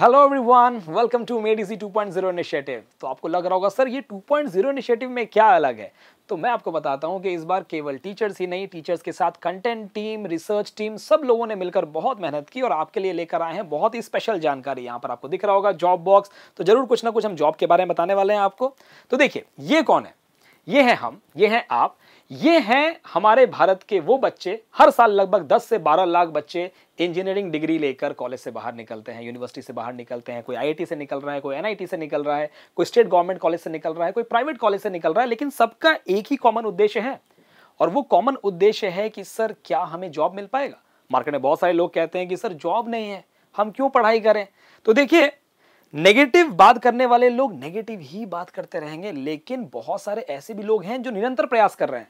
Hello everyone welcome to Made Easy 2.0 initiative तो आपको लग रहा होगा सर ये 2.0 इनिशिएटिव में क्या अलग है तो मैं आपको बताता हूँ कि इस बार केवल टीचर्स ही नहीं टीचर्स के साथ कंटेंट टीम रिसर्च टीम सब लोगों ने मिलकर बहुत मेहनत की और आपके लिए लेकर आए हैं बहुत ही स्पेशल जानकारी यहाँ पर आपको दिख रहा होगा जॉब बॉक्स तो जरूर कुछ ना कुछ हम जॉब के बारे में बताने वाले हैं आपको तो देखिए ये कौन है ये हैं हम ये हैं आप ये हैं हमारे भारत के वो बच्चे हर साल लगभग 10 से 12 लाख बच्चे इंजीनियरिंग डिग्री लेकर कॉलेज से बाहर निकलते हैं यूनिवर्सिटी से बाहर निकलते हैं कोई आईआईटी से निकल रहा है कोई एनआईटी से निकल रहा है कोई स्टेट गवर्नमेंट कॉलेज से निकल रहा है कोई प्राइवेट कॉलेज से निकल रहा है लेकिन सबका एक ही कॉमन उद्देश्य है और वो कॉमन उद्देश्य है कि सर क्या हमें जॉब मिल पाएगा मार्केट में बहुत सारे लोग कहते हैं कि सर जॉब नहीं है हम क्यों पढ़ाई करें तो देखिए नेगेटिव बात करने वाले लोग नेगेटिव ही बात करते रहेंगे लेकिन बहुत सारे ऐसे भी लोग हैं जो निरंतर प्रयास कर रहे हैं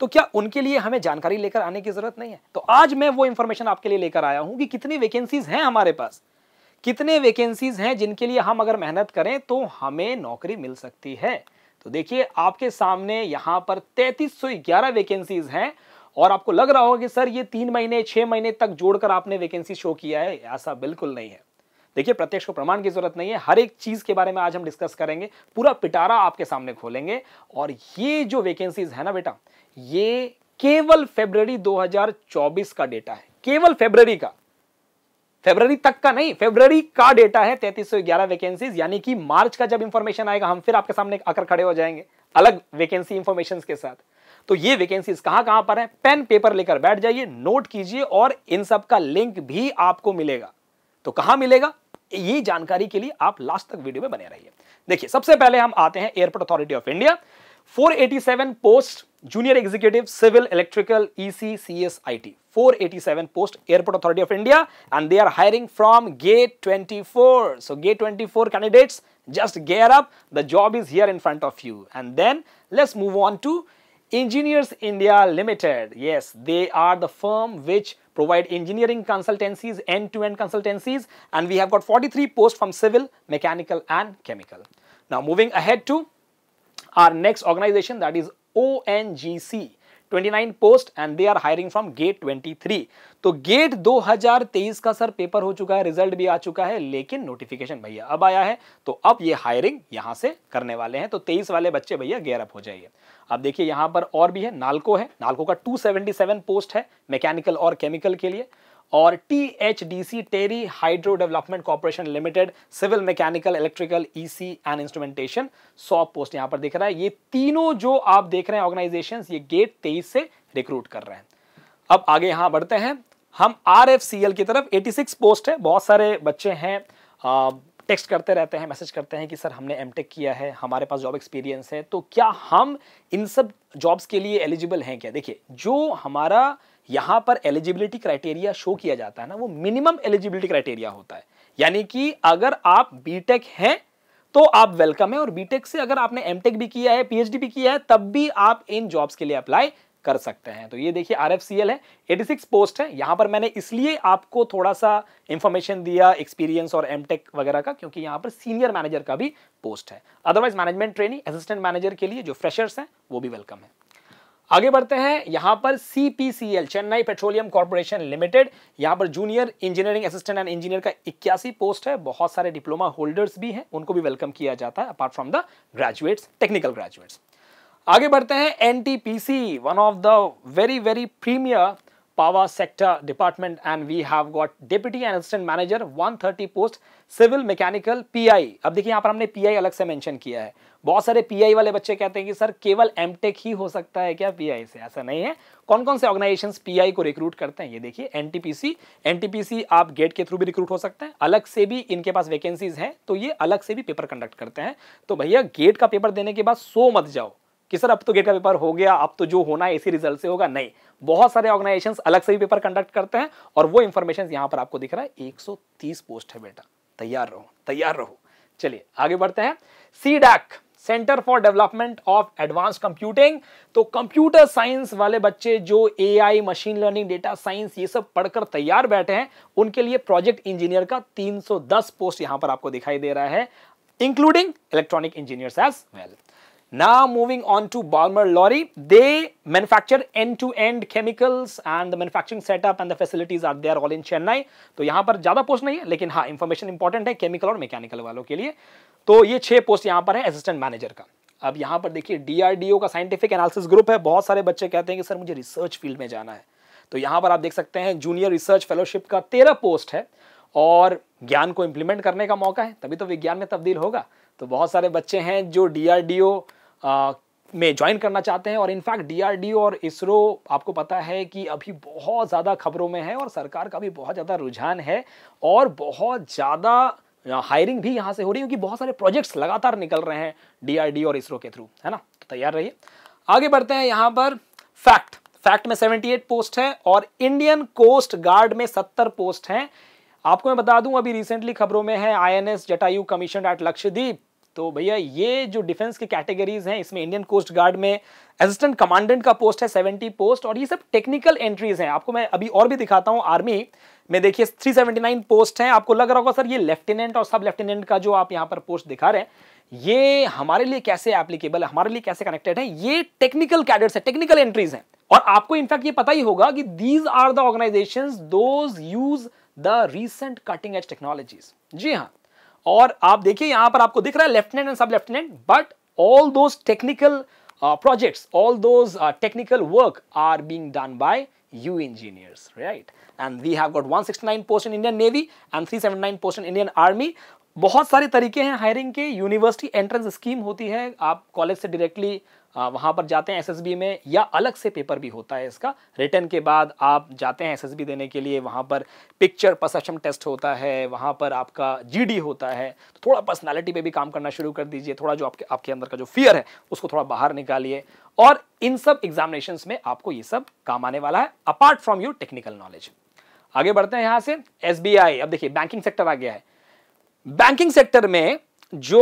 तो क्या उनके लिए हमें जानकारी लेकर आने की जरूरत नहीं है तो आज मैं वो इंफॉर्मेशन आपके लिए लेकर आया हूं कि कितनी वैकेंसीज हैं हमारे पास कितने वैकेंसीज हैं जिनके लिए हम अगर मेहनत करें तो हमें नौकरी मिल सकती है तो देखिए आपके सामने यहाँ पर तैतीस वैकेंसीज हैं और आपको लग रहा होगा कि सर ये तीन महीने छह महीने तक जोड़कर आपने वैकेंसी शो किया है ऐसा बिल्कुल नहीं है देखिए प्रत्यक्ष को प्रमाण की जरूरत नहीं है हर एक चीज के बारे में आज हम डिस्कस करेंगे पूरा पिटारा आपके सामने खोलेंगे और ये जो वैकेंसीज है ना बेटा ये केवल फेब्रवरी 2024 का डेटा है केवल फेब्रवरी का फेब्रवरी तक का नहीं फेब्रवरी का डेटा है तैतीस सौ ग्यारह वैकेंसीज यानी कि मार्च का जब इंफॉर्मेशन आएगा हम फिर आपके सामने आकर खड़े हो जाएंगे अलग वैकेंसी इंफॉर्मेशन के साथ तो ये वैकेंसीज कहां कहां पर है पेन पेपर लेकर बैठ जाइए नोट कीजिए और इन सब का लिंक भी आपको मिलेगा तो कहां मिलेगा ये जानकारी के लिए आप लास्ट तक वीडियो में बने रहिए देखिए सबसे पहले हम आते हैं Airport Authority of India 487 post junior executive civil electrical EC C S I CSIT 487 post Airport Authority of India and they are hiring from GATE 24 so gate 24 candidates just gear up the job is here in front of you and then let's move on to Engineers India Limited yes they are the firm which provide engineering consultancies, end-to-end consultancies, and we have got 43 posts from civil, mechanical, and chemical. Now, moving ahead to our next organization that is ONGC. 29 post and they are hiring from GATE 23 तो gate 2023 का sir paper हो चुका है result भी आ चुका है लेकिन notification भैया अब आया है तो अब ये हायरिंग यहां से करने वाले हैं तो 23 वाले बच्चे भैया गेयर अप हो जाइए आप देखिए यहाँ पर और भी है नालको है नालको का 277 पोस्ट है मैकेनिकल और केमिकल के लिए और T H D C Tehri hydro development corporation limited civil mechanical electrical E C and instrumentation सौ पोस्ट यहाँ पर दिख रहा है ये तीनों जो आप देख रहे हैं ऑर्गेनाइजेशन ये गेट तेईस से रिक्रूट कर रहे हैं अब आगे यहाँ बढ़ते हैं हम आर एफ सी एल की तरफ 86 पोस्ट है बहुत सारे बच्चे हैं टेक्स्ट करते रहते हैं मैसेज करते हैं कि सर हमने एम किया है हमारे पास जॉब एक्सपीरियंस है तो क्या हम इन सब जॉब्स के लिए एलिजिबल हैं क्या देखिए जो हमारा यहाँ पर एलिजिबिलिटी क्राइटेरिया शो किया जाता है ना वो मिनिमम एलिजिबिलिटी क्राइटेरिया होता है यानी कि अगर आप बीटेक हैं तो आप वेलकम है और बीटेक से अगर आपने एमटेक भी किया है पीएचडी भी किया है तब भी आप इन जॉब्स के लिए अप्लाई कर सकते हैं तो ये देखिए आर है 86 पोस्ट है यहाँ पर मैंने इसलिए आपको थोड़ा सा इंफॉर्मेशन दिया एक्सपीरियंस और एम वगैरह का क्योंकि यहाँ पर सीनियर मैनेजर का भी पोस्ट है otherwise management training assistant manager के लिए जो फ्रेशर्स हैं वो भी वेलकम है आगे बढ़ते हैं यहाँ पर L Chennai petroleum corporation limited यहाँ पर junior engineering assistant and engineer का इक्यासी पोस्ट है बहुत सारे डिप्लोमा होल्डर्स भी हैं उनको भी वेलकम किया जाता है apart from the graduates technical graduates आगे बढ़ते हैं NTPC one of the very very premier power sector department and we have got deputy and assistant manager 130 civil civil P I अब देखिए यहाँ पर हमने PI अलग से मेंशन किया है बहुत सारे आई वाले बच्चे कहते हैं कि सर केवल एमटेक ही हो सकता है क्या आई से ऐसा नहीं है कौन कौन से ऑर्गेनाइजेशन आई को रिक्रूट करते हैं ये देखिए एनटीपीसी एनटीपीसी आप गेट के थ्रू भी रिक्रूट हो सकते हैं अलग से भी इनके पास वैकेंसीज हैं तो ये अलग से भी पेपर कंडक्ट करते हैं तो भैया गेट का पेपर देने के बाद सो मत जाओ कि सर अब तो गेट का पेपर हो गया अब तो जो होना है इसी रिजल्ट से होगा नहीं बहुत सारे ऑर्गेनाइजेशन अलग से भी पेपर कंडक्ट करते हैं और वो इन्फॉर्मेशन यहाँ पर आपको दिख रहा है 130 पोस्ट है बेटा तैयार रहो तैयार रहो चलिए आगे बढ़ते हैं C DAC centre for development of advance computing तो कंप्यूटर साइंस वाले बच्चे जो AI machine learning data science ये सब पढ़कर तैयार बैठे हैं उनके लिए प्रोजेक्ट इंजीनियर का 310 पोस्ट यहां पर आपको दिखाई दे रहा है including electronic engineers as well Now moving on to Balmer Lorry, they manufacture end-to-end -end chemicals and the manufacturing setup and the facilities are there all in Chennai. तो यहाँ पर ज़्यादा पोस्ट नहीं है लेकिन हाँ इन्फॉर्मेशन इंपॉर्टेंट है chemical और मैकेनिकल वालों के लिए तो ये छः पोस्ट यहाँ पर है असिस्टेंट मैनेजर का अब यहाँ पर देखिए डीआरडीओ का साइंटिफिक एनालिसिस ग्रुप है बहुत सारे बच्चे कहते हैं कि सर मुझे रिसर्च फील्ड में जाना है तो यहाँ पर आप देख सकते हैं जूनियर रिसर्च फेलोशिप का तेरह पोस्ट है और ज्ञान को इम्प्लीमेंट करने का मौका है तभी तो विज्ञान में तब्दील होगा तो बहुत सारे बच्चे हैं जो डीआरडीओ में ज्वाइन करना चाहते हैं और इनफैक्ट डी और इसरो आपको पता है कि अभी बहुत ज़्यादा खबरों में है और सरकार का भी बहुत ज़्यादा रुझान है और बहुत ज़्यादा हायरिंग भी यहाँ से हो रही है क्योंकि बहुत सारे प्रोजेक्ट्स लगातार निकल रहे हैं डी और इसरो के थ्रू है ना तो तैयार रहिए आगे बढ़ते हैं यहाँ पर फैक्ट फैक्ट में 78 पोस्ट है और इंडियन कोस्ट गार्ड में 70 पोस्ट हैं आपको मैं बता दूं अभी रिसेंटली खबरों में है INS Jatayu commission at Lakshadweep तो भैया ये जो डिफेंस की कैटेगरीज हैं इसमें इंडियन कोस्ट गार्ड में असिस्टेंट कमांडेंट का पोस्ट है 70 पोस्ट और ये सब टेक्निकल एंट्रीज हैं आपको मैं अभी और भी दिखाता हूँ आर्मी में देखिए 379 पोस्ट हैं आपको लग रहा होगा सर ये लेफ्टिनेंट और सब लेफ्टिनेंट का जो आप यहाँ पर पोस्ट दिखा रहे हैं ये हमारे लिए कैसे एप्लीकेबल है हमारे लिए कैसे कनेक्टेड है ये टेक्निकल कैडेट्स है टेक्निकल एंट्रीज हैं और आपको इनफैक्ट ये पता ही होगा कि these are the organisation those use the recent cutting edge technologies जी हाँ और आप देखिए यहां पर आपको दिख रहा है lieutenant and sub lieutenant but all those technical project all those technical work are being done by you engineers right and we have got 169 post in Indian navy and 379 post in Indian army बहुत सारे तरीके हैं hiring के university entrance scheme होती है आप college से directly वहाँ पर जाते हैं एसएसबी में या अलग से पेपर भी होता है इसका रिटर्न के बाद आप जाते हैं एसएसबी देने के लिए वहाँ पर पिक्चर परसेप्शन टेस्ट होता है वहाँ पर आपका जीडी होता है तो थोड़ा पर्सनालिटी पे भी काम करना शुरू कर दीजिए थोड़ा जो आपके आपके अंदर का जो फियर है उसको थोड़ा बाहर निकालिए और इन सब एग्जामिनेशन में आपको ये सब काम आने वाला है apart from your technical knowledge आगे बढ़ते हैं यहाँ से एस अब देखिए बैंकिंग सेक्टर आ गया है बैंकिंग सेक्टर में जो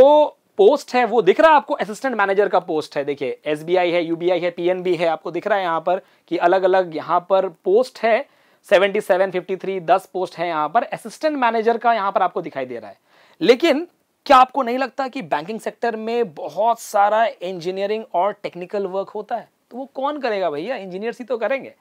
पोस्ट है वो दिख रहा है आपको असिस्टेंट मैनेजर का पोस्ट है देखिए एसबीआई है यूबीआई है पीएनबी है आपको दिख रहा है यहाँ पर कि अलग अलग यहाँ पर पोस्ट है 77, 53, 10 पोस्ट है यहाँ पर असिस्टेंट मैनेजर का यहाँ पर आपको दिखाई दे रहा है लेकिन क्या आपको नहीं लगता कि बैंकिंग सेक्टर में बहुत सारा इंजीनियरिंग और टेक्निकल वर्क होता है तो वो कौन करेगा भैया इंजीनियर्स ही तो करेंगे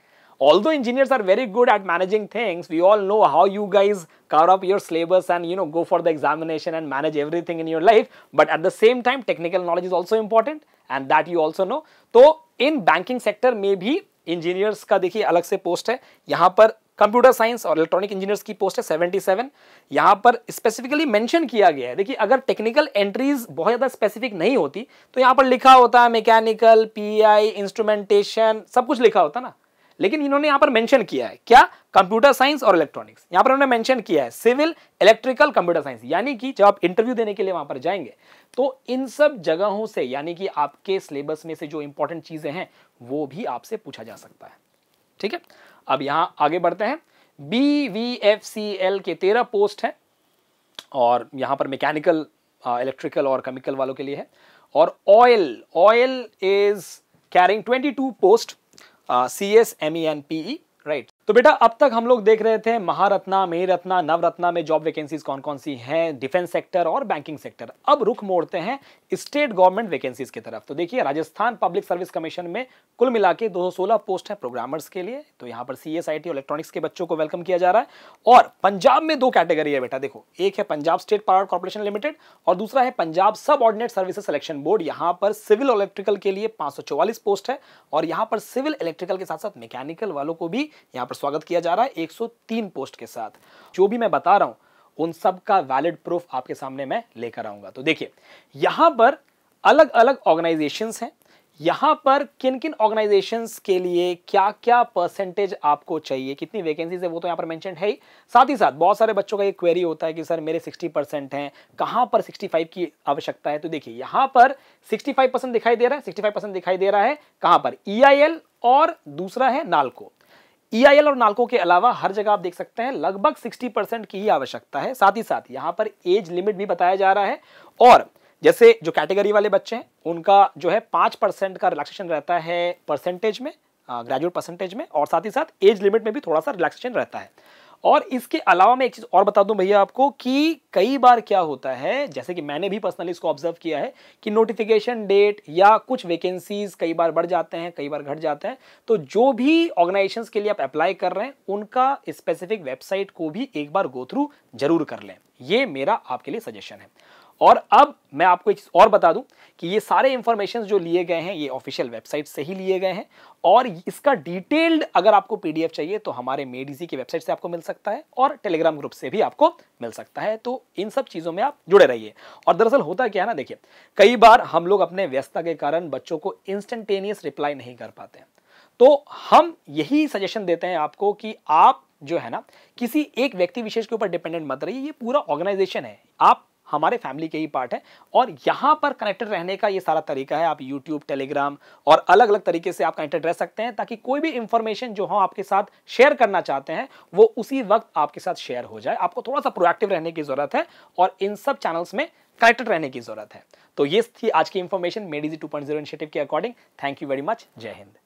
although engineers are very good at managing things we all know how you guys carve up your syllabus and you know go for the examination and manage everything in your life but at the same time technical knowledge is also important and that you also know so in banking sector may be engineers का देखिए अलग से post है यहाँ पर computer science और electronic engineers की post है 77 यहाँ पर स्पेसिफिकली मेंशन किया गया है देखिए अगर टेक्निकल एंट्रीज बहुत ज़्यादा स्पेसिफिक नहीं होती तो यहाँ पर लिखा होता है मैकेनिकल पीआई इंस्ट्रूमेंटेशन सब कुछ लिखा होता ना लेकिन इन्होंने यहाँ पर मेंशन किया है क्या कंप्यूटर साइंस और इलेक्ट्रॉनिक्स यहाँ पर उन्होंने मेंशन किया है सिविल इलेक्ट्रिकल कंप्यूटर साइंस यानी कि जब आप इंटरव्यू देने के लिए वहाँ पर जाएंगे तो इन सब जगहों से यानी कि आपके सिलेबस में से जो इंपॉर्टेंट चीज़ें हैं वो भी आपसे पूछा जा सकता है ठीक है अब यहाँ आगे बढ़ते हैं बी के तेरह पोस्ट हैं और यहाँ पर मैकेनिकल इलेक्ट्रिकल और केमिकल वालों के लिए है और oil oil is carrying 22 post Uh, CS, and PE, right. तो बेटा अब तक हम लोग देख रहे थे महारत्ना मेरत्ना नवरत्ना में जॉब वैकेंसीज कौन कौन सी हैं डिफेंस सेक्टर और बैंकिंग सेक्टर अब रुख मोड़ते हैं स्टेट गवर्नमेंट वैकेंसीज की तरफ तो देखिए राजस्थान पब्लिक सर्विस कमीशन में कुल मिला के दो पोस्ट है प्रोग्रामर्स के लिए तो यहाँ पर सी एस इलेक्ट्रॉनिक्स के बच्चों को वेलकम किया जा रहा है और पंजाब में दो कैटेगरी है बेटा देखो एक है Punjab state power corporation limited और दूसरा है पंजाब सब ऑर्डिनेट सर्विसेज सिलेक्शन बोर्ड यहाँ पर सिविल इलेक्ट्रिकल के लिए पाँच पोस्ट है और यहाँ पर सिविल इलेक्ट्रिकल के साथ साथ मैकेनिकल वालों को भी यहाँ पर स्वागत किया जा रहा है 103 पोस्ट के साथ जो भी मैं बता रहा हूं उन सब का वैलिड प्रूफ आपके सामने मैं लेकर आऊंगा तो देखिए यहां पर अलग अलग ऑर्गेनाइजेशंस हैं यहां पर किन किन ऑर्गेनाइजेशंस के लिए क्या क्या परसेंटेज आपको चाहिए कितनी वैकेंसी है वो तो यहां पर मेंशन है ही साथ ही साथ बहुत सारे बच्चों का ये क्वेरी होता है कि सर मेरे 60 परसेंट है कहां पर 65 की आवश्यकता है तो देखिए यहां पर 65 परसेंट दिखाई दे रहा है 65 परसेंट दिखाई दे रहा है कहां पर ई e और दूसरा है नालको ईआईएल e और नालको के अलावा हर जगह आप देख सकते हैं लगभग 60 परसेंट की ही आवश्यकता है साथ ही साथ यहाँ पर एज लिमिट भी बताया जा रहा है और जैसे जो कैटेगरी वाले बच्चे हैं उनका जो है पाँच परसेंट का रिलैक्सेशन रहता है परसेंटेज में ग्रेजुएट परसेंटेज में और साथ ही साथ एज लिमिट में भी थोड़ा सा रिलैक्सेशन रहता है और इसके अलावा मैं एक चीज़ और बता दूं भैया आपको कि कई बार क्या होता है जैसे कि मैंने भी पर्सनली इसको ऑब्जर्व किया है कि नोटिफिकेशन डेट या कुछ वैकेंसीज कई बार बढ़ जाते हैं कई बार घट जाते हैं तो जो भी ऑर्गेनाइजेशन के लिए आप अप्लाई कर रहे हैं उनका स्पेसिफिक वेबसाइट को भी एक बार गो थ्रू जरूर कर लें ये मेरा आपके लिए सजेशन है और अब मैं आपको एक और बता दूं कि ये सारे इंफॉर्मेशन जो लिए गए हैं ये ऑफिशियल वेबसाइट से ही लिए गए हैं और इसका डिटेल्ड अगर आपको पीडीएफ चाहिए तो हमारे मेडीजी की वेबसाइट से आपको मिल सकता है और टेलीग्राम ग्रुप से भी आपको मिल सकता है तो इन सब चीज़ों में आप जुड़े रहिए और दरअसल होता क्या है ना देखिए कई बार हम लोग अपने व्यस्तता के कारण बच्चों को इंस्टेंटेनियस रिप्लाई नहीं कर पाते हैं तो हम यही सजेशन देते हैं आपको कि आप जो है ना किसी एक व्यक्ति विशेष के ऊपर डिपेंडेंट मत रहिए ये पूरा ऑर्गेनाइजेशन है आप हमारे फैमिली के ही पार्ट है और यहाँ पर कनेक्टेड रहने का ये सारा तरीका है आप यूट्यूब टेलीग्राम और अलग अलग तरीके से आप कनेक्टेड रह सकते हैं ताकि कोई भी इंफॉर्मेशन जो हम आपके साथ शेयर करना चाहते हैं वो उसी वक्त आपके साथ शेयर हो जाए आपको थोड़ा सा प्रोएक्टिव रहने की ज़रूरत है और इन सब चैनल्स में कनेक्टेड रहने की ज़रूरत है तो ये थी आज की इन्फॉर्मेशन मेडिजी टू पॉइंट जीरो इनिशिएटिव के according thank you very much जय हिंद